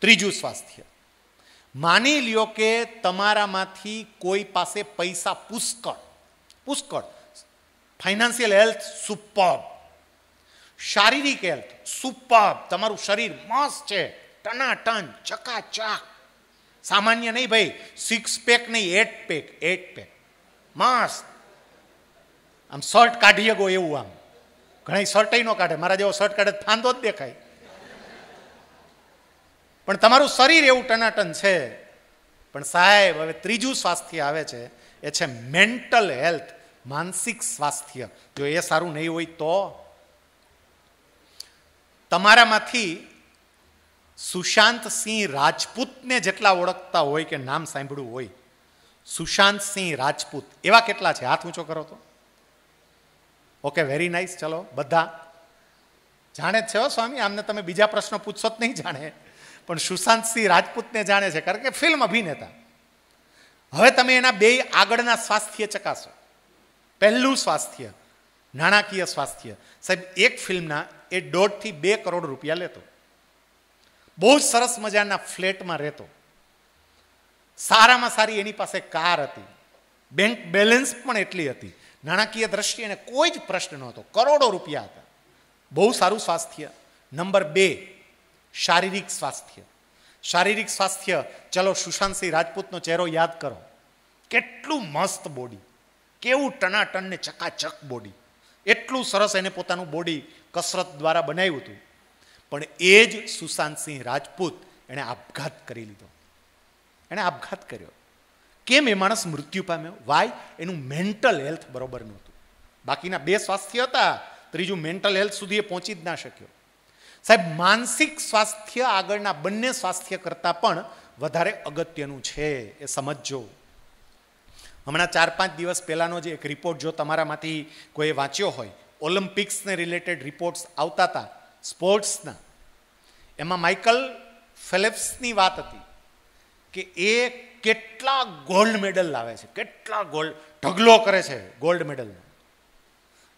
ત્રીજું સ્વાસ્થ્ય માની લ્યો કે તમારામાંથી કોઈ પાસે પૈસા પુષ્કળ પુષ્કળ ફાઇનાન્શિયલ હેલ્થ સુપર્બ શારીરિક હેલ્થ સુપર્બ તમારું શરીર મસ્ત છે ટનાટન ચકાચક સામાન્ય નહીં ભાઈ સિક્સ પેક નહીં એટ પેક એટ પેક મસ્ત આમ શર્ટ કાઢીએ ગો એવું આમ ઘણા શર્ટ ન કાઢે મારા જેવો શર્ટ કાઢે ફાંદો જ દેખાય પણ તમારું શરીર એવું ટનાટન છે પણ સાહેબ હવે ત્રીજું સ્વાસ્થ્ય આવે છે એ છે મેન્ટલ હેલ્થ માનસિક સ્વાસ્થ્ય જો એ સારું નહીં હોય તો તમારામાંથી સુશાંત સિંહ રાજપૂતને જેટલા ઓળખતા હોય કે નામ સાંભળ્યું હોય સુશાંત સિંહ રાજપૂત એવા કેટલા છે હાથ ઊંચો કરો તો ઓકે વેરી નાઇસ ચલો બધા જાણે જ છે સ્વામી આમને તમે બીજા પ્રશ્નો પૂછશો જ નહીં જાણે પણ સુશાંત સિંહ રાજપૂતને જાણે છે કારણ કે ફિલ્મ અભિનેતા હવે તમે એના બે આગળના સ્વાસ્થ્ય ચકાસો પહેલું સ્વાસ્થ્ય નાણાકીય સ્વાસ્થ્ય સાહેબ એક ફિલ્મના એ દોઢથી બે કરોડ રૂપિયા લેતો બહુ જ સરસ મજાના ફ્લેટમાં રહેતો સારામાં સારી એની પાસે કાર હતી બેંક બેલેન્સ પણ એટલી હતી નાણાકીય દ્રષ્ટિએ કોઈ જ પ્રશ્ન નહોતો કરોડો રૂપિયા હતા બહુ સારું સ્વાસ્થ્ય નંબર બે શારીરિક સ્વાસ્થ્ય શારીરિક સ્વાસ્થ્ય ચલો સિંહ રાજપૂતનો ચહેરો યાદ કરો કેટલું મસ્ત બોડી કેવું ટનાટન ને ચકાચક બોડી એટલું સરસ એને પોતાનું બોડી કસરત દ્વારા બનાવ્યું હતું પણ એ જ સુશાંતસિંહ રાજપૂત એણે આપઘાત કરી લીધો એણે આપઘાત કર્યો કેમ એ માણસ મૃત્યુ પામ્યો વાય એનું મેન્ટલ હેલ્થ બરોબર નહોતું બાકીના બે સ્વાસ્થ્ય હતા ત્રીજું મેન્ટલ હેલ્થ સુધી એ પહોંચી જ ના શક્યો સાહેબ માનસિક સ્વાસ્થ્ય આગળના બંને સ્વાસ્થ્ય કરતાં પણ વધારે અગત્યનું છે એ સમજજો હમણાં ચાર પાંચ દિવસ પહેલાંનો જે એક રિપોર્ટ જો તમારામાંથી કોઈએ વાંચ્યો હોય ઓલિમ્પિક્સને રિલેટેડ રિપોર્ટ્સ આવતા હતા સ્પોર્ટ્સના એમાં માઇકલ ફેલેપ્સની વાત હતી કે એ કેટલા ગોલ્ડ મેડલ લાવે છે કેટલા ગોલ્ડ ઢગલો કરે છે ગોલ્ડ મેડલનો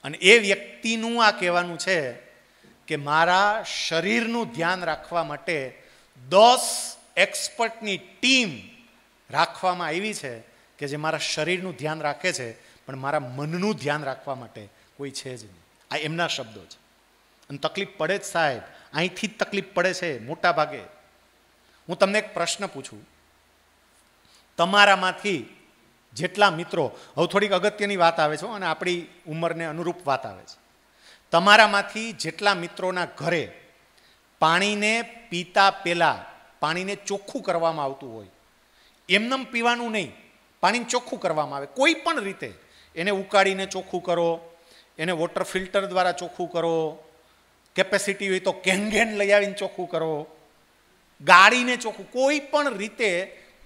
અને એ વ્યક્તિનું આ કહેવાનું છે કે મારા શરીરનું ધ્યાન રાખવા માટે દસ એક્સપર્ટની ટીમ રાખવામાં આવી છે કે જે મારા શરીરનું ધ્યાન રાખે છે પણ મારા મનનું ધ્યાન રાખવા માટે કોઈ છે જ નહીં આ એમના શબ્દો છે અને તકલીફ પડે જ સાહેબ અહીંથી જ તકલીફ પડે છે મોટા ભાગે હું તમને એક પ્રશ્ન પૂછું તમારામાંથી જેટલા મિત્રો હવે થોડીક અગત્યની વાત આવે છે અને આપણી ઉંમરને અનુરૂપ વાત આવે છે તમારામાંથી જેટલા મિત્રોના ઘરે પાણીને પીતા પહેલાં પાણીને ચોખ્ખું કરવામાં આવતું હોય એમનેમ પીવાનું નહીં પાણીને ચોખ્ખું કરવામાં આવે કોઈ પણ રીતે એને ઉકાળીને ચોખ્ખું કરો એને વોટર ફિલ્ટર દ્વારા ચોખ્ખું કરો કેપેસિટી હોય તો કેંગેન લઈ આવીને ચોખ્ખું કરો ગાળીને ચોખ્ખું કોઈ પણ રીતે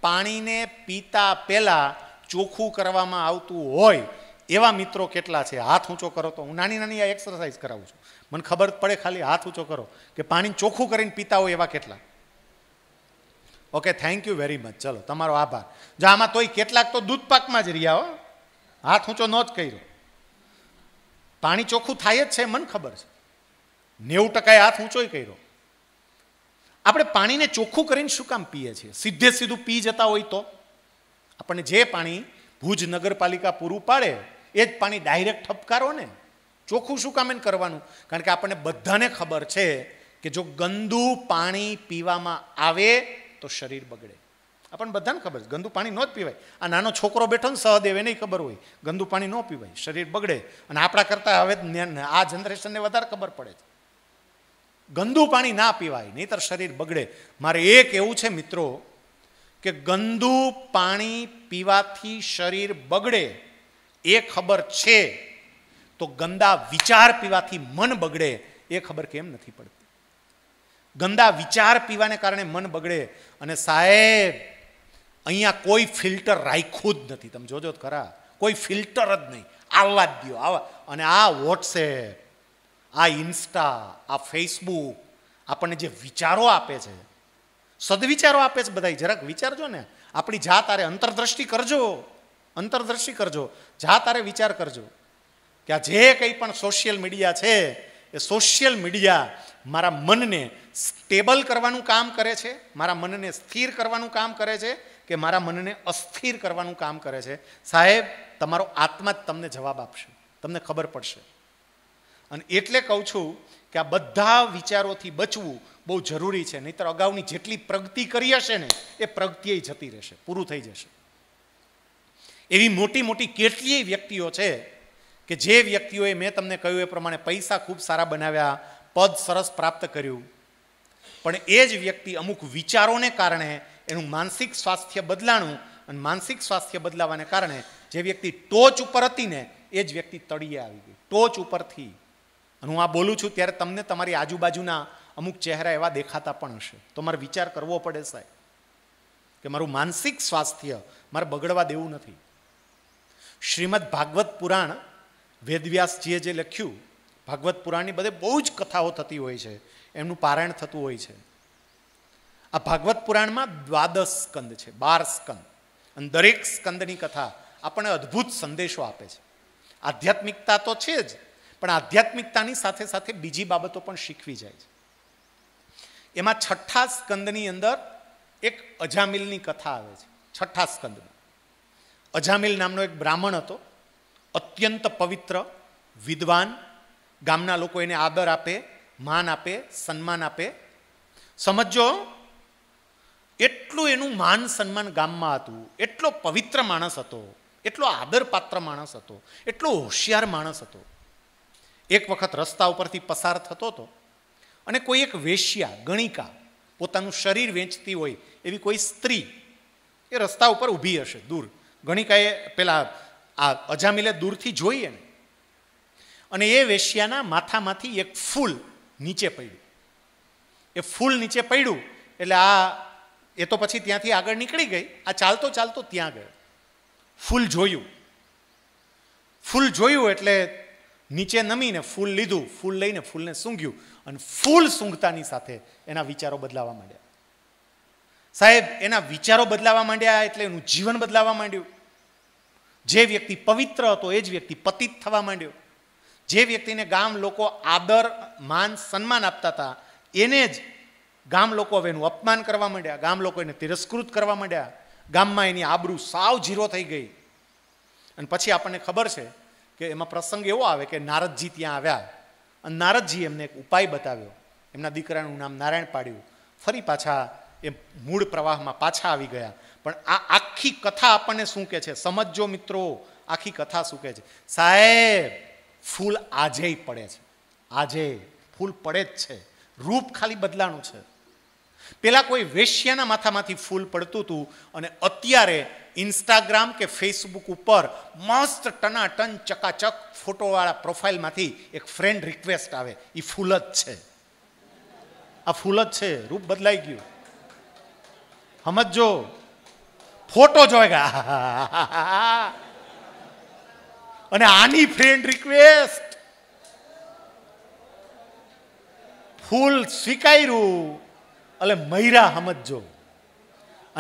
પાણીને પીતા પહેલાં ચોખ્ખું કરવામાં આવતું હોય એવા મિત્રો કેટલા છે હાથ ઊંચો કરો તો હું નાની નાની આ એક્સરસાઇઝ કરાવું છું મને ખબર પડે ખાલી હાથ ઊંચો કરો કે પાણી ચોખ્ખું કરીને પીતા હોય એવા કેટલા okay thank you very much ચલો તમારો આભાર જો આમાં તોય કેટલાક તો દૂધપાકમાં જ રહ્યા હો હાથ ઊંચો ન જ કર્યો પાણી ચોખ્ખું થાય જ છે મને ખબર છે નેવું ટકાએ હાથ ઊંચોય કર્યો આપણે પાણીને ચોખ્ખું કરીને શું કામ પીએ છીએ સીધે સીધું પી જતા હોય તો આપણને જે પાણી ભુજ નગરપાલિકા પૂરું પાડે એ જ પાણી ડાયરેક્ટ ઠપકારો ને ચોખ્ખું શું કામ એને કરવાનું કારણ કે આપણને બધાને ખબર છે કે જો ગંદુ પાણી પીવામાં આવે તો શરીર બગડે આપણને બધાને ખબર છે ગંદુ પાણી ન જ પીવાય આ નાનો છોકરો બેઠો ને સહદેવ એને ખબર હોય ગંદુ પાણી ન પીવાય શરીર બગડે અને આપણા કરતાં હવે આ જનરેશનને વધારે ખબર પડે છે ગંદુ પાણી ના પીવાય નહીતર શરીર બગડે મારે એક એવું છે મિત્રો કે ગંદુ પાણી પીવાથી શરીર બગડે એ ખબર છે તો ગંદા વિચાર પીવાથી મન બગડે એ ખબર કેમ નથી પડતી ગંદા વિચાર પીવાને કારણે મન બગડે અને સાહેબ અહીંયા કોઈ ફિલ્ટર રાખ્યું જ નથી તમે જોજો ખરા કોઈ ફિલ્ટર જ નહીં આવવા જ દો આવા અને આ વોટ્સએપ આ ઇન્સ્ટા આ ફેસબુક આપણને જે વિચારો આપે છે સદવિચારો આપે છે બધા જરાક વિચારજો ને આપણી જાત આરે અંતરદ્રષ્ટિ કરજો અંતરદર્શી કરજો જા તારે વિચાર કરજો કે આ જે કંઈ પણ સોશિયલ મીડિયા છે એ સોશિયલ મીડિયા મારા મનને સ્ટેબલ કરવાનું કામ કરે છે મારા મનને સ્થિર કરવાનું કામ કરે છે કે મારા મનને અસ્થિર કરવાનું કામ કરે છે સાહેબ તમારો આત્મા જ તમને જવાબ આપશે તમને ખબર પડશે અને એટલે કહું છું કે આ બધા વિચારોથી બચવું બહુ જરૂરી છે નહીતર અગાઉની જેટલી પ્રગતિ કરી હશે ને એ પ્રગતિએ જતી રહેશે પૂરું થઈ જશે એવી મોટી મોટી કેટલીય વ્યક્તિઓ છે કે જે વ્યક્તિઓએ મેં તમને કહ્યું એ પ્રમાણે પૈસા ખૂબ સારા બનાવ્યા પદ સરસ પ્રાપ્ત કર્યું પણ એ જ વ્યક્તિ અમુક વિચારોને કારણે એનું માનસિક સ્વાસ્થ્ય બદલાણું અને માનસિક સ્વાસ્થ્ય બદલાવાને કારણે જે વ્યક્તિ ટોચ ઉપર હતી ને એ જ વ્યક્તિ તળિયે આવી ગઈ ટોચ ઉપરથી અને હું આ બોલું છું ત્યારે તમને તમારી આજુબાજુના અમુક ચહેરા એવા દેખાતા પણ હશે તો મારે વિચાર કરવો પડે સાહેબ કે મારું માનસિક સ્વાસ્થ્ય મારે બગડવા દેવું નથી શ્રીમદ ભાગવત પુરાણ વેદવ્યાસજીએ જે લખ્યું ભાગવત પુરાણની બધે બહુ જ કથાઓ થતી હોય છે એમનું પારાયણ થતું હોય છે આ ભાગવત પુરાણમાં દ્વાદશ સ્કંદ છે બાર સ્કંદ અને દરેક સ્કંદની કથા આપણને અદ્ભુત સંદેશો આપે છે આધ્યાત્મિકતા તો છે જ પણ આધ્યાત્મિકતાની સાથે સાથે બીજી બાબતો પણ શીખવી જાય છે એમાં છઠ્ઠા સ્કંદની અંદર એક અજામિલની કથા આવે છે છઠ્ઠા સ્કંદમાં અજામિલ નામનો એક બ્રાહ્મણ હતો અત્યંત પવિત્ર વિદ્વાન ગામના લોકો એને આદર આપે માન આપે સન્માન આપે સમજો એટલું એનું માન સન્માન ગામમાં હતું એટલો પવિત્ર માણસ હતો એટલો આદરપાત્ર માણસ હતો એટલો હોશિયાર માણસ હતો એક વખત રસ્તા ઉપરથી પસાર થતો હતો અને કોઈ એક વેશ્યા ગણિકા પોતાનું શરીર વેચતી હોય એવી કોઈ સ્ત્રી એ રસ્તા ઉપર ઊભી હશે દૂર ઘણી ગણિકાએ પેલા આ અજામિલે દૂરથી જોઈએ ને અને એ વેશ્યાના માથામાંથી એક ફૂલ નીચે પડ્યું એ ફૂલ નીચે પડ્યું એટલે આ એ તો પછી ત્યાંથી આગળ નીકળી ગઈ આ ચાલતો ચાલતો ત્યાં ગયો ફૂલ જોયું ફૂલ જોયું એટલે નીચે નમીને ફૂલ લીધું ફૂલ લઈને ફૂલને સૂંઘ્યું અને ફૂલ સૂંઘતાની સાથે એના વિચારો બદલાવા માંડ્યા સાહેબ એના વિચારો બદલાવા માંડ્યા એટલે એનું જીવન બદલાવા માંડ્યું જે વ્યક્તિ પવિત્ર હતો એ જ વ્યક્તિ પતિત થવા માંડ્યો જે વ્યક્તિને ગામ લોકો આદર માન સન્માન આપતા હતા એને જ ગામ લોકો હવે એનું અપમાન કરવા માંડ્યા ગામ લોકો એને તિરસ્કૃત કરવા માંડ્યા ગામમાં એની આબરૂ સાવ જીરો થઈ ગઈ અને પછી આપણને ખબર છે કે એમાં પ્રસંગ એવો આવે કે નારદજી ત્યાં આવ્યા અને નારદજી એમને એક ઉપાય બતાવ્યો એમના દીકરાનું નામ નારાયણ પાડ્યું ફરી પાછા એ મૂળ પ્રવાહમાં પાછા આવી ગયા પણ આ આખી કથા આપણને શું કહે છે સમજો મિત્રો આખી કથા શું કહે છે સાહેબ ફૂલ આજે પડે છે આજે ફૂલ પડે જ છે રૂપ ખાલી બદલાનું છે પેલા કોઈ વેશ્યાના માથામાંથી ફૂલ પડતું હતું અને અત્યારે ઇન્સ્ટાગ્રામ કે ફેસબુક ઉપર મસ્ત ટનાટન ચકાચક ફોટોવાળા પ્રોફાઇલમાંથી એક ફ્રેન્ડ રિક્વેસ્ટ આવે એ ફૂલ જ છે આ ફૂલ જ છે રૂપ બદલાઈ ગયું સમજો ફોટો જોયેગા અને આની ફ્રેન્ડ રિક્વેસ્ટ ફૂલ સ્વીકાર્યું એટલે મૈરા સમજો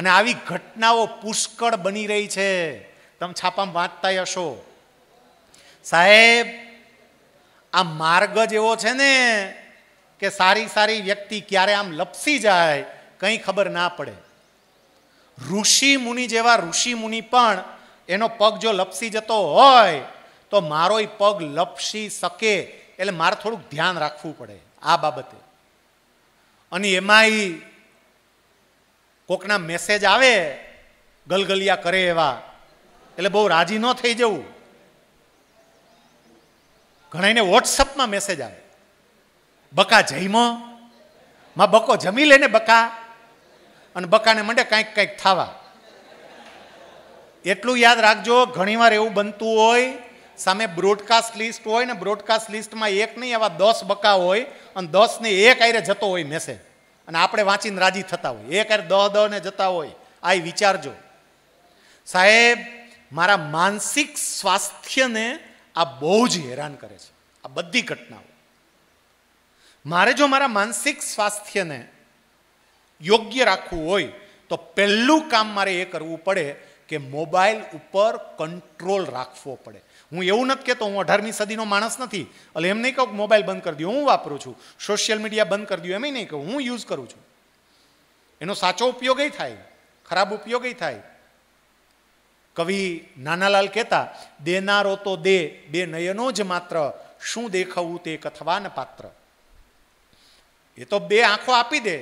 અને આવી ઘટનાઓ પુષ્કળ બની રહી છે તમે છાપામાં વાંચતા હશો સાહેબ આ માર્ગ જ એવો છે ને કે સારી સારી વ્યક્તિ ક્યારે આમ લપસી જાય કંઈ ખબર ના પડે ઋષિ મુનિ જેવા ઋષિ મુનિ પણ એનો પગ જો લપસી જતો હોય તો મારોય પગ લપસી શકે એટલે મારે થોડુંક ધ્યાન રાખવું પડે આ બાબતે અને એમાંય કોકના મેસેજ આવે ગલગલિયા કરે એવા એટલે બહુ રાજી ન થઈ જવું ઘણાને વોટ્સઅપમાં મેસેજ આવે બકા જઈમો માં બકો જમી લે ને બકા અને બકાને મંડે કાંઈક કાંઈક થાવા એટલું યાદ રાખજો ઘણીવાર એવું બનતું હોય સામે બ્રોડકાસ્ટ લિસ્ટ હોય ને બ્રોડકાસ્ટ લિસ્ટમાં એક નહીં એવા દસ બકા હોય અને દસને એક આયરે જતો હોય મેસેજ અને આપણે વાંચીને રાજી થતા હોય એક આયરે દહ દહને જતા હોય આ વિચારજો સાહેબ મારા માનસિક સ્વાસ્થ્યને આ બહુ જ હેરાન કરે છે આ બધી ઘટનાઓ મારે જો મારા માનસિક સ્વાસ્થ્યને યોગ્ય રાખવું હોય તો પહેલું કામ મારે એ કરવું પડે કે મોબાઈલ ઉપર કંટ્રોલ રાખવો પડે હું એવું નથી કહેતો હું અઢારમી સદીનો માણસ નથી એટલે એમ નહીં કહું મોબાઈલ બંધ કરી દઉં હું વાપરું છું સોશિયલ મીડિયા બંધ કરી દો એમ નહીં કહું હું યુઝ કરું છું એનો સાચો ઉપયોગ થાય ખરાબ ઉપયોગ થાય કવિ નાનાલાલ કહેતા દેનારો તો દે બે નયનો જ માત્ર શું દેખાવું તે કથવાન પાત્ર એ તો બે આંખો આપી દે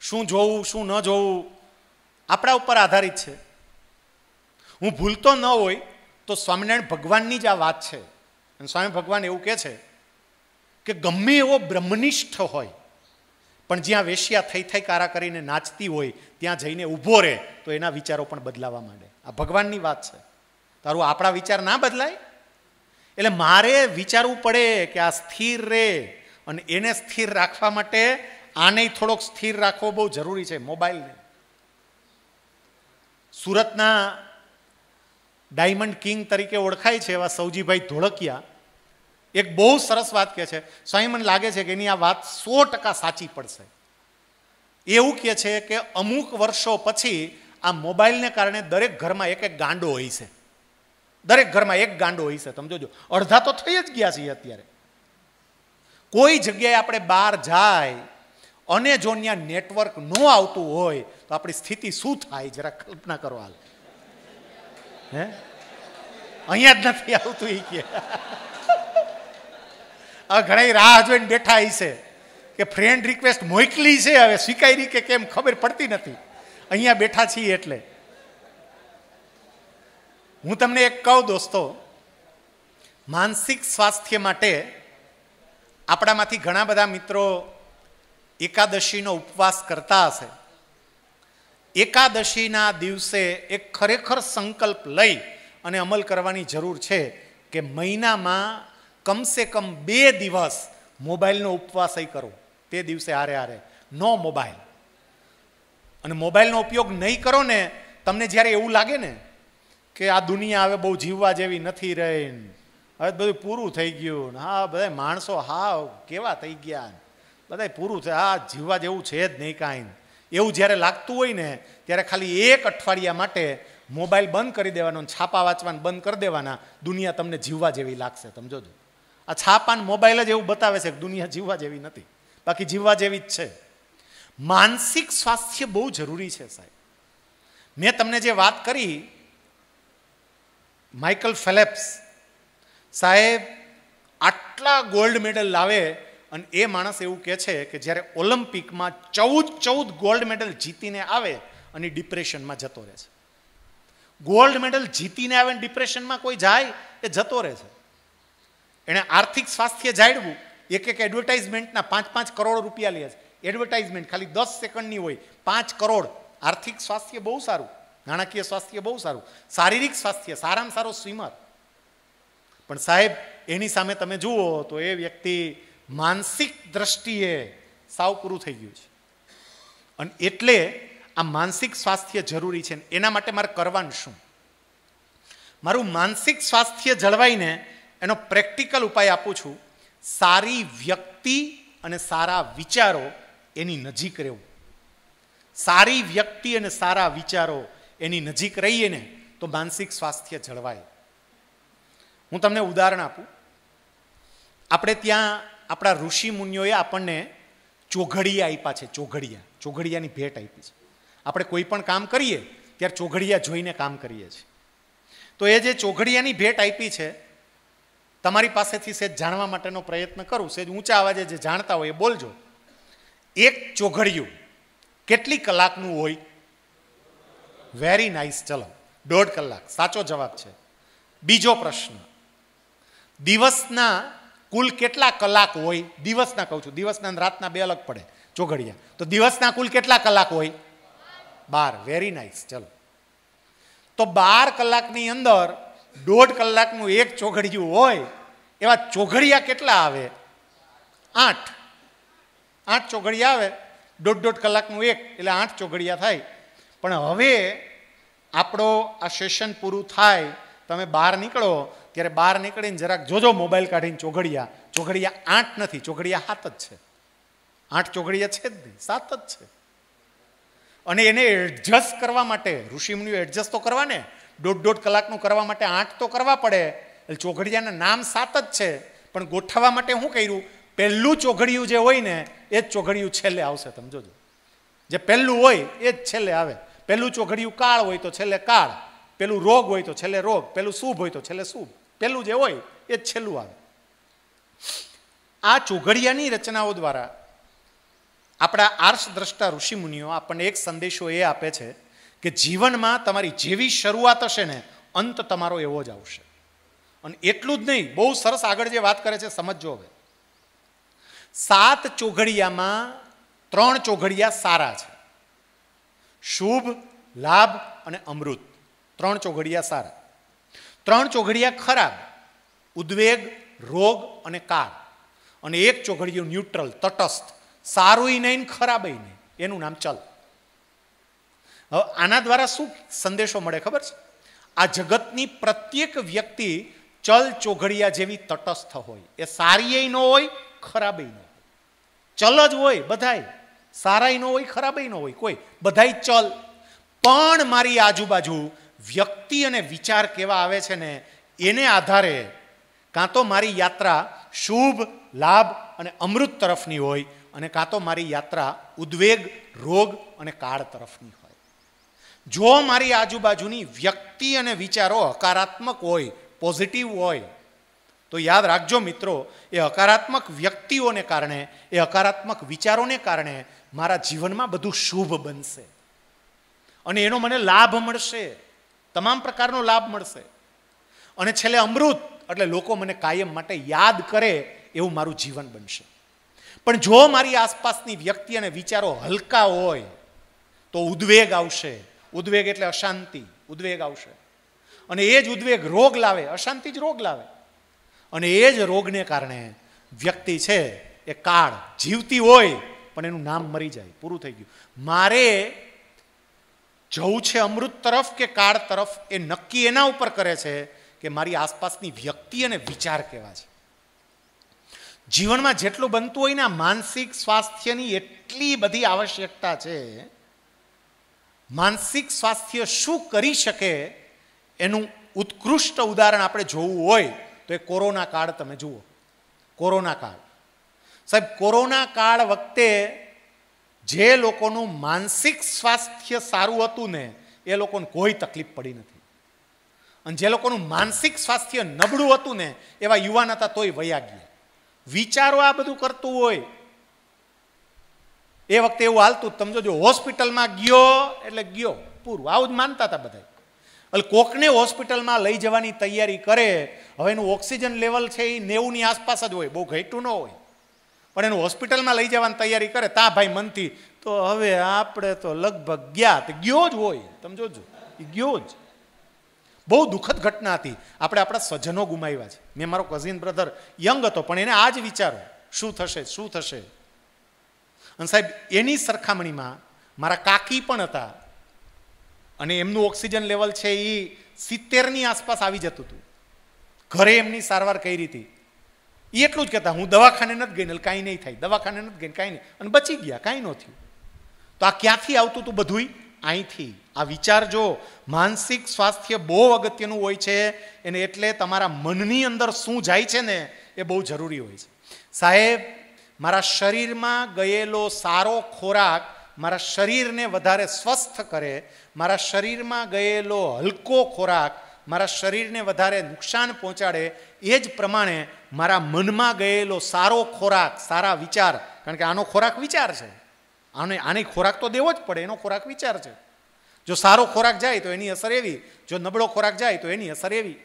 શું જોવું શું ન જોવું આપણા ઉપર આધારિત છે હું ભૂલતો ન હોય તો સ્વામિનારાયણ ભગવાનની જ આ વાત છે અને સ્વામી ભગવાન એવું કહે છે કે ગમે એવો બ્રહ્મનિષ્ઠ હોય પણ જ્યાં વેશ્યા થઈ થઈ કારા કરીને નાચતી હોય ત્યાં જઈને ઊભો રહે તો એના વિચારો પણ બદલાવા માંડે આ ભગવાનની વાત છે તારું આપણા વિચાર ના બદલાય એટલે મારે વિચારવું પડે કે આ સ્થિર રહે અને એને સ્થિર રાખવા માટે આને થોડોક સ્થિર રાખવો બહુ જરૂરી છે મોબાઈલને સુરતના ડાયમંડ કિંગ તરીકે ઓળખાય છે એવા સૌજીભાઈ ધોળકિયા એક બહુ સરસ વાત કહે છે સ્વામી મને લાગે છે કે એની આ વાત સો ટકા સાચી પડશે એવું કહે છે કે અમુક વર્ષો પછી આ મોબાઈલને કારણે દરેક ઘરમાં એક એક ગાંડો હોય છે દરેક ઘરમાં એક ગાંડો હોય છે તમે જોજો અડધા તો થઈ જ ગયા છીએ અત્યારે કોઈ જગ્યાએ આપણે બહાર જાય અને જો ત્યાં નેટવર્ક ન આવતું હોય તો આપણી સ્થિતિ શું થાય જરા કલ્પના કરો હાલ હે અહીંયા જ નથી આવતું એ કે હવે ઘણા રાહ જોઈને બેઠા છે કે ફ્રેન્ડ રિક્વેસ્ટ મોકલી છે હવે સ્વીકારી કે કેમ ખબર પડતી નથી અહીંયા બેઠા છીએ એટલે હું તમને એક કહું દોસ્તો માનસિક સ્વાસ્થ્ય માટે આપણામાંથી ઘણા બધા મિત્રો એકાદશીનો ઉપવાસ કરતા હશે એકાદશીના દિવસે એક ખરેખર સંકલ્પ લઈ અને અમલ કરવાની જરૂર છે કે મહિનામાં કમસે કમ બે દિવસ મોબાઈલનો ઉપવાસ એ કરો તે દિવસે હારે હારે નો મોબાઈલ અને મોબાઈલનો ઉપયોગ નહીં કરો ને તમને જ્યારે એવું લાગે ને કે આ દુનિયા હવે બહુ જીવવા જેવી નથી રહી હવે બધું પૂરું થઈ ગયું હા બધા માણસો હા કેવા થઈ ગયા બધાય પૂરું છે આ જીવવા જેવું છે જ નહીં કાંઈ એવું જ્યારે લાગતું હોય ને ત્યારે ખાલી એક અઠવાડિયા માટે મોબાઈલ બંધ કરી દેવાનો છાપા વાંચવાનું બંધ કરી દેવાના દુનિયા તમને જીવવા જેવી લાગશે સમજો છો આ છાપાને મોબાઈલ જ એવું બતાવે છે કે દુનિયા જીવવા જેવી નથી બાકી જીવવા જેવી જ છે માનસિક સ્વાસ્થ્ય બહુ જરૂરી છે સાહેબ મેં તમને જે વાત કરી માઇકલ ફેલેપ્સ સાહેબ આટલા ગોલ્ડ મેડલ લાવે અને એ માણસ એવું કહે છે કે જ્યારે ઓલિમ્પિકમાં ચૌદ ચૌદ ગોલ્ડ મેડલ જીતીને આવે અને ડિપ્રેશનમાં જતો રહે છે ગોલ્ડ મેડલ જીતીને આવે ડિપ્રેશનમાં કોઈ જાય એ જતો રહે છે એણે આર્થિક સ્વાસ્થ્ય જાળવું એક એક એડવર્ટાઇઝમેન્ટના પાંચ પાંચ કરોડ રૂપિયા લે છે એડવર્ટાઇઝમેન્ટ ખાલી દસ સેકન્ડની હોય પાંચ કરોડ આર્થિક સ્વાસ્થ્ય બહુ સારું નાણાકીય સ્વાસ્થ્ય બહુ સારું શારીરિક સ્વાસ્થ્ય સારામાં સારો સ્વિમર પણ સાહેબ એની સામે તમે જુઓ તો એ વ્યક્તિ માનસિક દ્રષ્ટિએ સાવ પૂરું થઈ ગયું છે અને એટલે આ માનસિક સ્વાસ્થ્ય જરૂરી છે એના માટે મારે કરવાનું શું મારું માનસિક સ્વાસ્થ્ય જળવાઈને એનો પ્રેક્ટિકલ ઉપાય આપું છું સારી વ્યક્તિ અને સારા વિચારો એની નજીક રહેવું સારી વ્યક્તિ અને સારા વિચારો એની નજીક રહીએ ને તો માનસિક સ્વાસ્થ્ય જળવાય હું તમને ઉદાહરણ આપું આપણે ત્યાં આપણા ઋષિ મુનિઓએ આપણને ચોઘડિયા આપ્યા છે ચોઘડિયા ચોઘડિયાની ભેટ આપી છે આપણે કોઈ પણ કામ કરીએ ત્યારે ચોઘડિયા જોઈને કામ કરીએ છીએ તો એ જે ચોઘડિયાની ભેટ આપી છે તમારી પાસેથી સેજ જાણવા માટેનો પ્રયત્ન કરું સેજ ઊંચા અવાજે જે જાણતા હોય એ બોલજો એક ચોઘડિયું કેટલી કલાકનું હોય વેરી નાઇસ ચલો દોઢ કલાક સાચો જવાબ છે બીજો પ્રશ્ન દિવસના કુલ કેટલા કલાક હોય દિવસના કહું છું દિવસના રાતના બે અલગ પડે ચોઘડિયા તો દિવસના કુલ કેટલા કલાક હોય બાર વેરી નાઇસ ચલો તો બાર કલાકની અંદર દોઢ કલાકનું એક ચોઘડિયું હોય એવા ચોઘડિયા કેટલા આવે આઠ આઠ ચોઘડિયા આવે દોઢ દોઢ કલાકનું એક એટલે આઠ ચોઘડિયા થાય પણ હવે આપણો આ સેશન પૂરું થાય તમે બહાર નીકળો ત્યારે બહાર નીકળીને જરાક જોજો મોબાઈલ કાઢીને ચોઘડિયા ચોઘડિયા આઠ નથી ચોઘડિયા હાથ જ છે આઠ ચોઘડિયા છે જ નહીં સાત જ છે અને એને એડજસ્ટ કરવા માટે ઋષિમુનિઓ એડજસ્ટ તો કરવા ને દોઢ દોઢ કલાકનું કરવા માટે આઠ તો કરવા પડે એટલે ચોઘડિયાના નામ સાત જ છે પણ ગોઠવવા માટે શું કર્યું પહેલું ચોઘડિયું જે હોય ને એ જ ચોઘડિયું છેલ્લે આવશે તમે જોજો જે પહેલું હોય એ જ છેલ્લે આવે પહેલું ચોઘડિયું કાળ હોય તો છેલ્લે કાળ પેલું રોગ હોય તો છેલ્લે રોગ પેલું શુભ હોય તો છેલ્લે શુભ પહેલું જે હોય એ છેલ્લું આવે આ ચોઘડિયાની રચનાઓ દ્વારા આપણા આર્ષદ્રષ્ટા ઋષિમુનિઓ આપણને એક સંદેશો એ આપે છે કે જીવનમાં તમારી જેવી શરૂઆત હશે ને અંત તમારો એવો જ આવશે અને એટલું જ નહીં બહુ સરસ આગળ જે વાત કરે છે સમજજો હવે સાત ચોઘડિયામાં ત્રણ ચોઘડિયા સારા છે શુભ લાભ અને અમૃત ત્રણ ચોઘડિયા સારા ત્રણ ચોઘડિયા ખરાબ ઉદ્વેગ રોગ અને કાળ અને એક ચોઘડિયું ન્યુટ્રલ તટસ્થ સારુંય નહીં ખરાબય નહીં એનું નામ ચલ હવે આના દ્વારા શું સંદેશો મળે ખબર છે આ જગતની પ્રત્યેક વ્યક્તિ ચલ ચોઘડિયા જેવી તટસ્થ હોય એ સારીય ન હોય ખરાબય ન હોય ચલ જ હોય બધાય સારાય ન હોય ખરાબય ન હોય કોઈ બધાય ચલ પણ મારી આજુબાજુ વ્યક્તિ અને વિચાર કેવા આવે છે ને એને આધારે કાં તો મારી યાત્રા શુભ લાભ અને અમૃત તરફની હોય અને કાં તો મારી યાત્રા ઉદ્વેગ રોગ અને કાળ તરફની હોય જો મારી આજુબાજુની વ્યક્તિ અને વિચારો હકારાત્મક હોય પોઝિટિવ હોય તો યાદ રાખજો મિત્રો એ હકારાત્મક વ્યક્તિઓને કારણે એ હકારાત્મક વિચારોને કારણે મારા જીવનમાં બધું શુભ બનશે અને એનો મને લાભ મળશે તમામ પ્રકારનો લાભ મળશે અને છેલ્લે અમૃત એટલે લોકો મને કાયમ માટે યાદ કરે એવું મારું જીવન બનશે પણ જો મારી આસપાસની વ્યક્તિ અને વિચારો હલકા હોય તો ઉદ્વેગ આવશે ઉદ્વેગ એટલે અશાંતિ ઉદ્વેગ આવશે અને એ જ ઉદ્વેગ રોગ લાવે અશાંતિ જ રોગ લાવે અને એ જ રોગને કારણે વ્યક્તિ છે એ કાળ જીવતી હોય પણ એનું નામ મરી જાય પૂરું થઈ ગયું મારે જવું છે અમૃત તરફ કે કાળ તરફ એ નક્કી એના ઉપર કરે છે કે મારી આસપાસની વ્યક્તિ અને વિચાર કેવા છે જીવનમાં જેટલું બનતું હોય ને માનસિક સ્વાસ્થ્યની એટલી બધી આવશ્યકતા છે માનસિક સ્વાસ્થ્ય શું કરી શકે એનું ઉત્કૃષ્ટ ઉદાહરણ આપણે જોવું હોય તો એ કોરોના કાળ તમે જુઓ કોરોના કાળ સાહેબ કોરોના કાળ વખતે જે લોકોનું માનસિક સ્વાસ્થ્ય સારું હતું ને એ લોકોને કોઈ તકલીફ પડી નથી અને જે લોકોનું માનસિક સ્વાસ્થ્ય નબળું હતું ને એવા યુવાન હતા તોય વયા ગયા વિચારો આ બધું કરતું હોય એ વખતે એવું હાલતું તમે જો હોસ્પિટલમાં ગયો એટલે ગયો પૂરું આવું જ માનતા હતા બધા એટલે કોકને હોસ્પિટલમાં લઈ જવાની તૈયારી કરે હવે એનું ઓક્સિજન લેવલ છે એ નેવુંની આસપાસ જ હોય બહુ ઘેટું ન હોય પણ એનું હોસ્પિટલમાં લઈ જવાની તૈયારી કરે તા ભાઈ મનથી તો હવે આપણે તો લગભગ ગયા ગયો જ હોય તમે જોજો એ ગયો જ બહુ દુઃખદ ઘટના હતી આપણે આપણા સ્વજનો ગુમાવ્યા છે મેં મારો કઝિન બ્રધર યંગ હતો પણ એને આ જ વિચારો શું થશે શું થશે અને સાહેબ એની સરખામણીમાં મારા કાકી પણ હતા અને એમનું ઓક્સિજન લેવલ છે એ સિત્તેરની આસપાસ આવી જતું હતું ઘરે એમની સારવાર કરી હતી એટલું જ કહેતા હું દવાખાને નથી ગઈને કાંઈ નહીં થાય દવાખાને નથી ગઈને કાંઈ નહીં અને બચી ગયા કાંઈ ન થયું તો આ ક્યાંથી આવતું હતું બધું અહીંથી આ વિચાર જો માનસિક સ્વાસ્થ્ય બહુ અગત્યનું હોય છે એને એટલે તમારા મનની અંદર શું જાય છે ને એ બહુ જરૂરી હોય છે સાહેબ મારા શરીરમાં ગયેલો સારો ખોરાક મારા શરીરને વધારે સ્વસ્થ કરે મારા શરીરમાં ગયેલો હલકો ખોરાક મારા શરીરને વધારે નુકસાન પહોંચાડે એ જ પ્રમાણે મારા મનમાં ગયેલો સારો ખોરાક સારા વિચાર કારણ કે આનો ખોરાક વિચાર છે આને આને ખોરાક તો દેવો જ પડે એનો ખોરાક વિચાર છે જો સારો ખોરાક જાય તો એની અસર એવી જો નબળો ખોરાક જાય તો એની અસર એવી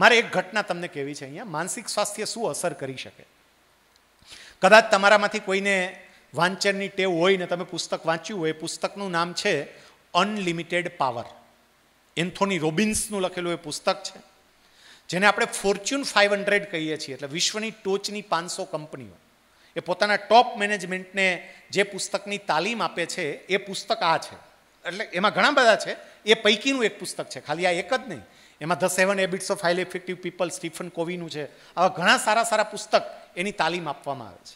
મારે એક ઘટના તમને કહેવી છે અહીંયા માનસિક સ્વાસ્થ્ય શું અસર કરી શકે કદાચ તમારામાંથી કોઈને વાંચનની ટેવ હોય ને તમે પુસ્તક વાંચ્યું હોય પુસ્તકનું નામ છે અનલિમિટેડ પાવર એન્થોની રોબિન્સનું લખેલું એ પુસ્તક છે જેને આપણે ફોર્ચ્યુન ફાઇવ હંડ્રેડ કહીએ છીએ એટલે વિશ્વની ટોચની પાંચસો કંપનીઓ એ પોતાના ટોપ મેનેજમેન્ટને જે પુસ્તકની તાલીમ આપે છે એ પુસ્તક આ છે એટલે એમાં ઘણા બધા છે એ પૈકીનું એક પુસ્તક છે ખાલી આ એક જ નહીં એમાં the seven habits of highly effective people Stephen કોવીનું છે આવા ઘણા સારા સારા પુસ્તક એની તાલીમ આપવામાં આવે છે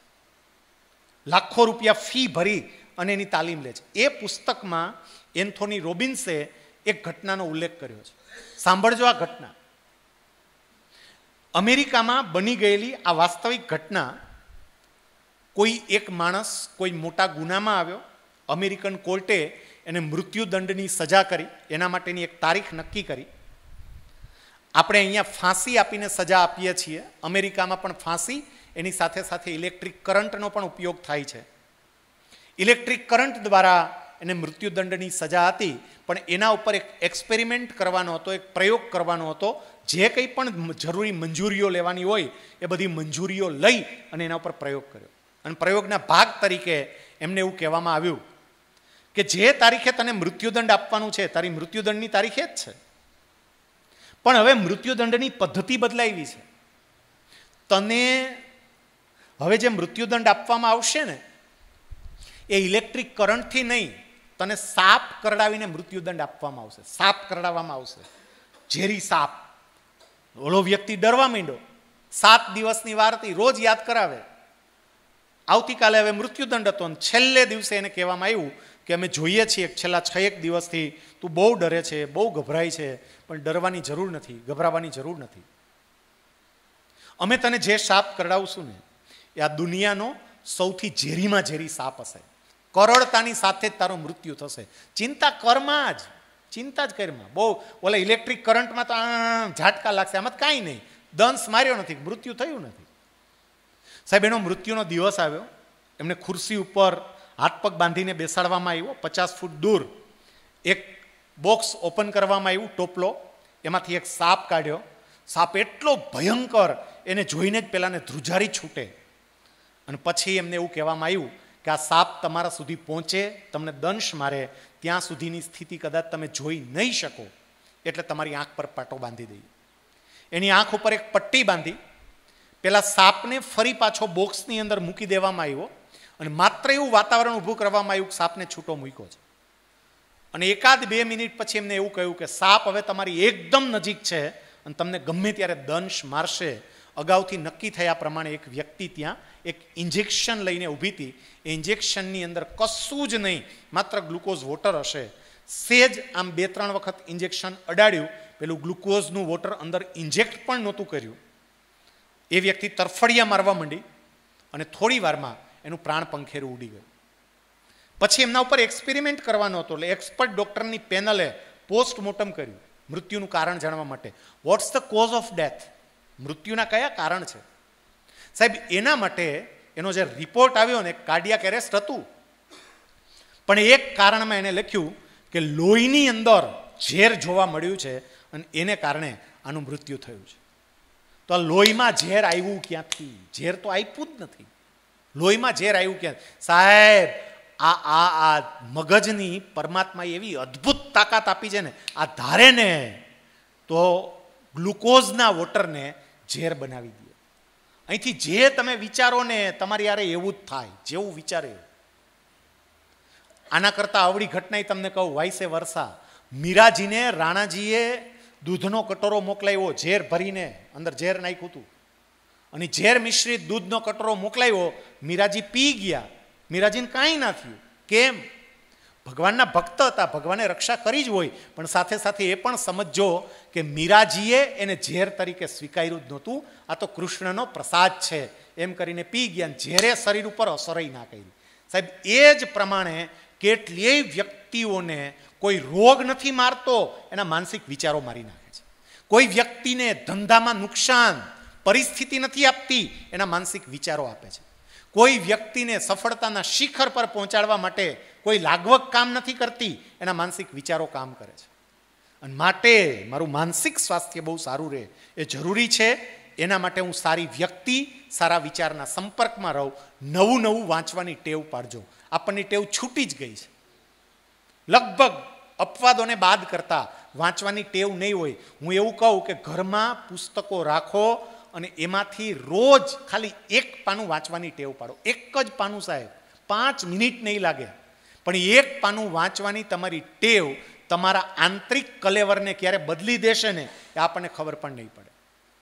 લાખો રૂપિયા ફી ભરી અને એની તાલીમ લે છે એ પુસ્તકમાં એન્થોની રોબિન્સે એક ઘટનાનો ઉલ્લેખ કર્યો છે સાંભળજો આ ઘટના અમેરિકામાં બની ગયેલી આ વાસ્તવિક ઘટના કોઈ એક માણસ કોઈ મોટા ગુનામાં આવ્યો અમેરિકન કોર્ટે એને મૃત્યુદંડની સજા કરી એના માટેની એક તારીખ નક્કી કરી આપણે અહીંયા ફાંસી આપીને સજા આપીએ છીએ અમેરિકામાં પણ ફાંસી એની સાથે સાથે ઇલેક્ટ્રિક કરંટનો પણ ઉપયોગ થાય છે ઇલેક્ટ્રિક કરંટ દ્વારા એને મૃત્યુદંડની સજા હતી પણ એના ઉપર એક એક્સપેરિમેન્ટ કરવાનો હતો એક પ્રયોગ કરવાનો હતો જે કંઈ પણ જરૂરી મંજૂરીઓ લેવાની હોય એ બધી મંજૂરીઓ લઈ અને એના ઉપર પ્રયોગ કર્યો અને પ્રયોગના ભાગ તરીકે એમને એવું કહેવામાં આવ્યું કે જે તારીખે તને મૃત્યુદંડ આપવાનું છે તારી મૃત્યુદંડની તારીખે જ છે પણ હવે મૃત્યુદંડની પદ્ધતિ બદલાવી છે તને હવે જે મૃત્યુદંડ આપવામાં આવશે ને એ ઇલેક્ટ્રિક કરંટથી નહીં તને સાપ કરડાવીને મૃત્યુદંડ આપવામાં આવશે સાપ કરડાવવામાં આવશે ઝેરી સાપ ઓલો વ્યક્તિ ડરવા માંડ્યો સાત દિવસની વારથી રોજ યાદ કરાવે આવતીકાલે હવે મૃત્યુદંડ હતો અને છેલ્લે દિવસે એને કહેવામાં આવ્યું કે અમે જોઈએ છીએ છેલ્લા છ એક દિવસથી તું બહુ ડરે છે બહુ ગભરાય છે પણ ડરવાની જરૂર નથી ગભરાવાની જરૂર નથી અમે તને જે સાપ કરડાવશું ને એ આ દુનિયાનો સૌથી ઝેરીમાં ઝેરી સાપ હશે કરોડતાની સાથે જ તારો મૃત્યુ થશે ચિંતા કરમાં જ ચિંતા જ કરીમાં બહુ ઓલા ઇલેક્ટ્રિક કરંટમાં તો આમ ઝાટકા લાગશે આમાં કાંઈ નહીં દંશ માર્યો નથી મૃત્યુ થયું નથી સાહેબ એનો મૃત્યુનો દિવસ આવ્યો એમને ખુરશી ઉપર હાથ પગ બાંધીને બેસાડવામાં આવ્યો પચાસ ફૂટ દૂર એક બોક્સ ઓપન કરવામાં આવ્યું ટોપલો એમાંથી એક સાપ કાઢ્યો સાપ એટલો ભયંકર એને જોઈને જ પહેલાંને ધ્રુજારી છૂટે અને પછી એમને એવું કહેવામાં આવ્યું કે આ સાપ તમારા સુધી પહોંચે તમને દંશ મારે ત્યાં સુધીની સ્થિતિ કદાચ તમે જોઈ નહીં શકો એટલે તમારી આંખ પર પાટો બાંધી દઈએ એની આંખ ઉપર એક પટ્ટી બાંધી પેલા સાપને ફરી પાછો બોક્સની અંદર મૂકી દેવામાં આવ્યો અને માત્ર એવું વાતાવરણ ઊભું કરવામાં આવ્યું કે સાપને છૂટો મૂક્યો છે અને એકાદ બે મિનિટ પછી એમને એવું કહ્યું કે સાપ હવે તમારી એકદમ નજીક છે અને તમને ગમે ત્યારે દંશ મારશે અગાઉથી નક્કી થયા પ્રમાણે એક વ્યક્તિ ત્યાં એક ઇન્જેક્શન લઈને ઊભી હતી એ ઇન્જેક્શનની અંદર કશું જ નહીં માત્ર ગ્લુકોઝ વોટર હશે સેજ આમ બે ત્રણ વખત ઇન્જેક્શન અડાડ્યું પેલું ગ્લુકોઝનું વોટર અંદર ઇન્જેક્ટ પણ નહોતું કર્યું એ વ્યક્તિ તરફડિયા મારવા માંડી અને થોડી વારમાં એનું પ્રાણ પંખેરું ઉડી ગયું પછી એમના ઉપર એક્સપેરિમેન્ટ કરવાનો હતો એટલે એક્સપર્ટ ડૉક્ટરની પેનલે પોસ્ટમોર્ટમ કર્યું મૃત્યુનું કારણ જાણવા માટે what's the cause of death મૃત્યુના કયા કારણ છે સાહેબ એના માટે એનો જે રિપોર્ટ આવ્યો ને કાર્ડિયા કેરેસ્ટ હતું પણ એક કારણમાં એને લખ્યું કે લોહીની અંદર ઝેર જોવા મળ્યું છે અને એને કારણે આનું મૃત્યુ થયું છે તો આ લોહીમાં ઝેર આવ્યું ક્યાંથી ઝેર તો આપ્યું જ નથી લોહીમાં ઝેર આવ્યું ક્યાં સાહેબ આ આ આ મગજની પરમાત્માએ એવી અદ્ભુત તાકાત આપી છે ને આ ધારેને તો ગ્લુકોઝના વોટરને ઝેર બનાવી દે અહીંથી જે તમે વિચારો ને તમારી યારે એવું જ થાય જેવું વિચારે આના કરતાં આવડી ઘટનાએ તમને કહું વાઇસે વરસા મીરાજીને રાણાજીએ દૂધનો કટોરો મોકલાવ્યો ઝેર ભરીને અંદર ઝેર નાખ્યું હતું અને ઝેર મિશ્રિત દૂધનો કટોરો મોકલાવ્યો મીરાજી પી ગયા મીરાજીને કાંઈ ના થયું કેમ ભગવાનના ભક્ત હતા ભગવાને રક્ષા કરી જ હોય પણ સાથે સાથે એ પણ સમજો કે મીરાજીએ એને ઝેર તરીકે સ્વીકાર્યું જ નહોતું આ તો કૃષ્ણનો પ્રસાદ છે એમ કરીને પી ગયા ઝેરે શરીર ઉપર અસરય ના કરી સાહેબ એ જ પ્રમાણે કેટલીય વ્યક્તિઓને કોઈ રોગ નથી મારતો એના માનસિક વિચારો મારી નાખે છે કોઈ વ્યક્તિને ધંધામાં નુકસાન પરિસ્થિતિ નથી આપતી એના માનસિક વિચારો આપે છે કોઈ વ્યક્તિને સફળતાના શિખર પર પહોંચાડવા માટે કોઈ લાગવક કામ નથી કરતી એના માનસિક વિચારો કામ કરે છે અને માટે મારું માનસિક સ્વાસ્થ્ય બહુ સારું રહે એ જરૂરી છે એના માટે હું સારી વ્યક્તિ સારા વિચારના સંપર્કમાં રહું નવું નવું વાંચવાની ટેવ પાડજો આપણની ટેવ છૂટી જ ગઈ છે લગભગ અપવાદોને બાદ કરતાં વાંચવાની ટેવ નહીં હોય હું એવું કહું કે ઘરમાં પુસ્તકો રાખો અને એમાંથી રોજ ખાલી એક પાનું વાંચવાની ટેવ પાડો એક જ પાનું સાહેબ પાંચ મિનિટ નહીં લાગે પણ એક પાનું વાંચવાની તમારી ટેવ તમારા આંતરિક કલેવરને ક્યારે બદલી દેશે ને એ આપણને ખબર પણ નહીં પડે